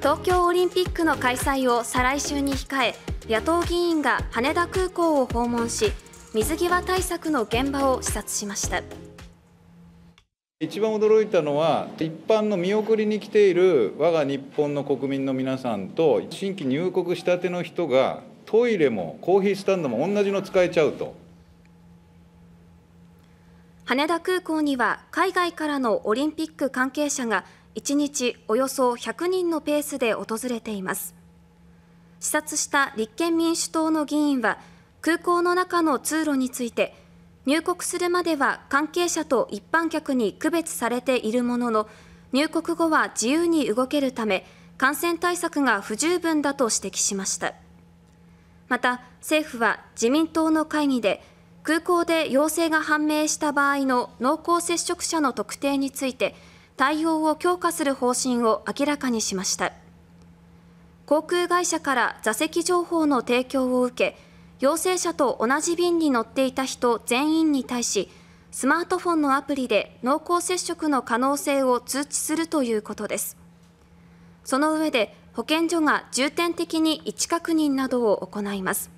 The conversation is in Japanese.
東京オリンピックの開催を再来週に控え野党議員が羽田空港を訪問し水際対策の現場を視察しました一番驚いたのは一般の見送りに来ている我が日本の国民の皆さんと新規入国したての人がトイレもコーヒースタンドも同じの使えちゃうと羽田空港には海外からのオリンピック関係者が1日およそ100人のペースで訪れています視察した立憲民主党の議員は空港の中の通路について入国するまでは関係者と一般客に区別されているものの入国後は自由に動けるため感染対策が不十分だと指摘しましたまた政府は自民党の会議で空港で陽性が判明した場合の濃厚接触者の特定について対応を強化する方針を明らかにしました航空会社から座席情報の提供を受け陽性者と同じ便に乗っていた人全員に対しスマートフォンのアプリで濃厚接触の可能性を通知するということですその上で保健所が重点的に位置確認などを行います